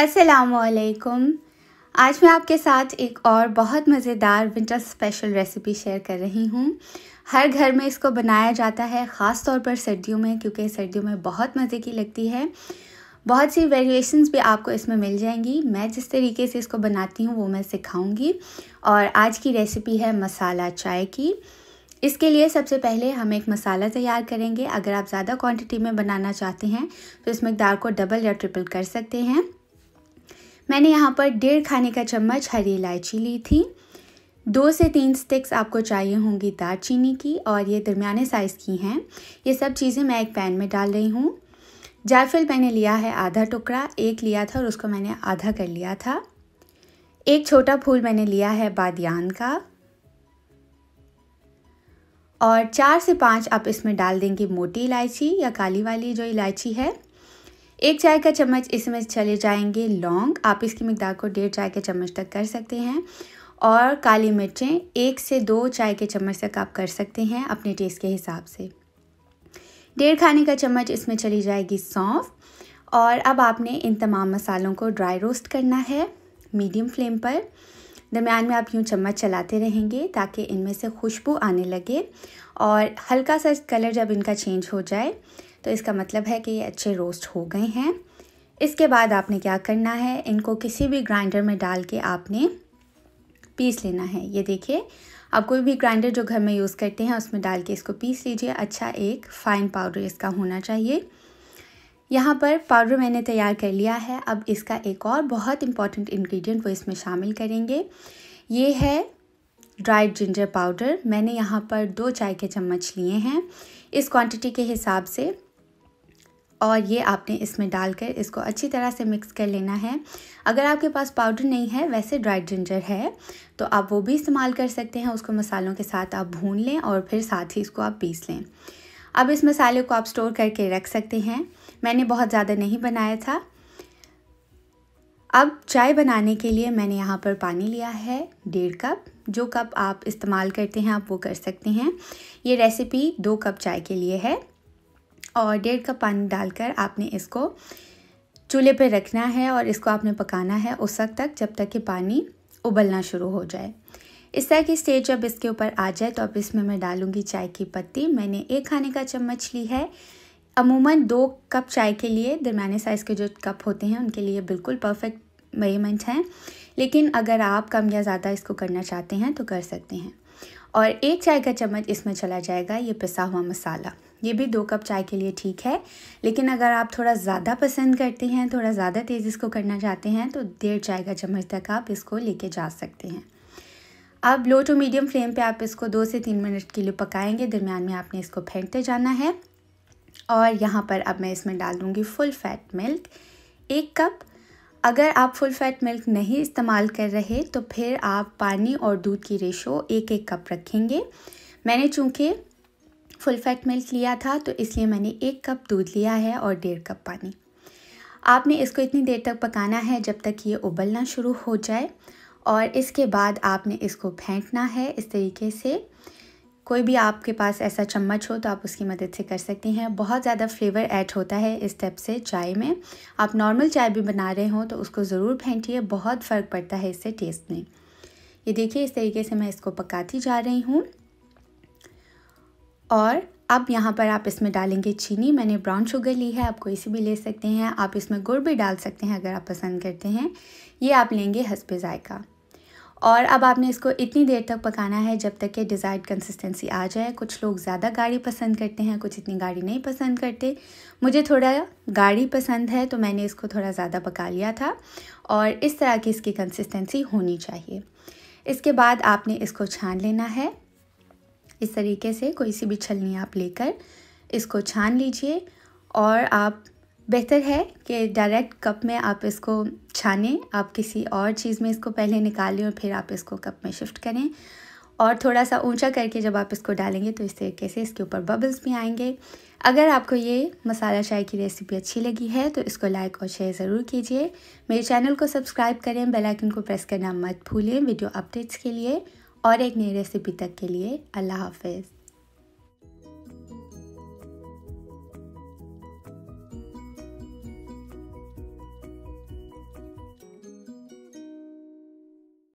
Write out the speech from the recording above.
असलकुम आज मैं आपके साथ एक और बहुत मज़ेदार विंटर स्पेशल रेसिपी शेयर कर रही हूँ हर घर में इसको बनाया जाता है ख़ास तौर पर सर्दियों में क्योंकि सर्दियों में बहुत मज़े की लगती है बहुत सी वेरिएशंस भी आपको इसमें मिल जाएंगी मैं जिस तरीके से इसको बनाती हूँ वो मैं सिखाऊंगी और आज की रेसिपी है मसाला चाय की इसके लिए सबसे पहले हम एक मसाला तैयार करेंगे अगर आप ज़्यादा क्वांटिटी में बनाना चाहते हैं तो इस मकदार को डबल या ट्रिपल कर सकते हैं मैंने यहाँ पर डेढ़ खाने का चम्मच हरी इलायची ली थी दो से तीन स्टिक्स आपको चाहिए होंगी दालचीनी की और ये दरमियाने साइज़ की हैं ये सब चीज़ें मैं एक पैन में डाल रही हूँ जायफल मैंने लिया है आधा टुकड़ा एक लिया था और उसको मैंने आधा कर लिया था एक छोटा फूल मैंने लिया है बादियान का और चार से पाँच आप इसमें डाल देंगे मोटी इलायची या काली वाली जो इलायची है एक चाय का चम्मच इसमें चले जाएंगे लौंग आप इसकी मकदार को डेढ़ चाय के चम्मच तक कर सकते हैं और काली मिर्चें एक से दो चाय के चम्मच तक आप कर सकते हैं अपने टेस्ट के हिसाब से डेढ़ खाने का चम्मच इसमें चली जाएगी सौंफ और अब आपने इन तमाम मसालों को ड्राई रोस्ट करना है मीडियम फ्लेम पर दरमियान में आप यूँ चम्मच चलाते रहेंगे ताकि इनमें से खुशबू आने लगे और हल्का सा कलर जब इनका चेंज हो जाए तो इसका मतलब है कि ये अच्छे रोस्ट हो गए हैं इसके बाद आपने क्या करना है इनको किसी भी ग्राइंडर में डाल के आपने पीस लेना है ये देखिए आप कोई भी ग्राइंडर जो घर में यूज़ करते हैं उसमें डाल के इसको पीस लीजिए अच्छा एक फ़ाइन पाउडर इसका होना चाहिए यहाँ पर पाउडर मैंने तैयार कर लिया है अब इसका एक और बहुत इम्पॉर्टेंट इन्ग्रीडियंट वो इसमें शामिल करेंगे ये है ड्राइड जिंजर पाउडर मैंने यहाँ पर दो चाय के चम्मच लिए हैं इस क्वांटिटी के हिसाब से और ये आपने इसमें डालकर इसको अच्छी तरह से मिक्स कर लेना है अगर आपके पास पाउडर नहीं है वैसे ड्राइड जिंजर है तो आप वो भी इस्तेमाल कर सकते हैं उसको मसालों के साथ आप भून लें और फिर साथ ही इसको आप पीस लें अब इस मसाले को आप स्टोर करके रख सकते हैं मैंने बहुत ज़्यादा नहीं बनाया था अब चाय बनाने के लिए मैंने यहाँ पर पानी लिया है डेढ़ कप जो कप आप इस्तेमाल करते हैं आप वो कर सकते हैं ये रेसिपी दो कप चाय के लिए है और डेढ़ कप पानी डालकर आपने इसको चूल्हे पर रखना है और इसको आपने पकाना है उस वक्त तक जब तक कि पानी उबलना शुरू हो जाए इस तरह की स्टेज जब इसके ऊपर आ जाए तो अब इसमें मैं डालूंगी चाय की पत्ती मैंने एक खाने का चम्मच ली है अमूमन दो कप चाय के लिए दरमियाने साइज़ के जो कप होते हैं उनके लिए बिल्कुल परफेक्ट मेजरमेंट हैं लेकिन अगर आप कम या ज़्यादा इसको करना चाहते हैं तो कर सकते हैं और एक चाय का चम्मच इसमें चला जाएगा ये पिसा हुआ मसाला ये भी दो कप चाय के लिए ठीक है लेकिन अगर आप थोड़ा ज़्यादा पसंद करते हैं थोड़ा ज़्यादा तेज़ इसको करना चाहते हैं तो डेढ़ चाय का चम्मच तक आप इसको लेके जा सकते हैं अब लो टू मीडियम फ्लेम पे आप इसको दो से तीन मिनट के लिए पकाएंगे दरमियान में आपने इसको फेंकते जाना है और यहाँ पर अब मैं इसमें डाल दूँगी फुल फैट मिल्क एक कप अगर आप फुल फैट मिल्क नहीं इस्तेमाल कर रहे तो फिर आप पानी और दूध की रेशो एक एक कप रखेंगे मैंने चूँकि फुल फैट मिल्क लिया था तो इसलिए मैंने एक कप दूध लिया है और डेढ़ कप पानी आपने इसको इतनी देर तक पकाना है जब तक ये उबलना शुरू हो जाए और इसके बाद आपने इसको फेंटना है इस तरीके से कोई भी आपके पास ऐसा चम्मच हो तो आप उसकी मदद से कर सकती हैं बहुत ज़्यादा फ्लेवर ऐड होता है इस स्टेप से चाय में आप नॉर्मल चाय भी बना रहे हो तो उसको ज़रूर फेंटिए बहुत फ़र्क पड़ता है इससे टेस्ट में ये देखिए इस तरीके से मैं इसको पकाती जा रही हूँ और अब यहाँ पर आप इसमें डालेंगे चीनी मैंने ब्राउन शुगर ली है आप कोई सी भी ले सकते हैं आप इसमें गुड़ भी डाल सकते हैं अगर आप पसंद करते हैं ये आप लेंगे हंसपे जायका और अब आपने इसको इतनी देर तक पकाना है जब तक कि डिज़ायर्ड कंसिस्टेंसी आ जाए कुछ लोग ज़्यादा गाढ़ी पसंद करते हैं कुछ इतनी गाढ़ी नहीं पसंद करते मुझे थोड़ा गाढ़ी पसंद है तो मैंने इसको थोड़ा ज़्यादा पका लिया था और इस तरह की इसकी कंसिस्टेंसी होनी चाहिए इसके बाद आपने इसको छान लेना है इस तरीके से कोई सी भी छलनी आप लेकर इसको छान लीजिए और आप बेहतर है कि डायरेक्ट कप में आप इसको छानें आप किसी और चीज़ में इसको पहले निकालें और फिर आप इसको कप में शिफ्ट करें और थोड़ा सा ऊंचा करके जब आप इसको डालेंगे तो इस तरीके से इसके ऊपर बबल्स भी आएंगे अगर आपको ये मसाला चाय की रेसिपी अच्छी लगी है तो इसको लाइक और शेयर ज़रूर कीजिए मेरे चैनल को सब्सक्राइब करें बेलाइकन को प्रेस करना मत भूलें वीडियो अपडेट्स के लिए और एक नई रेसिपी तक के लिए अल्लाह हाफिज़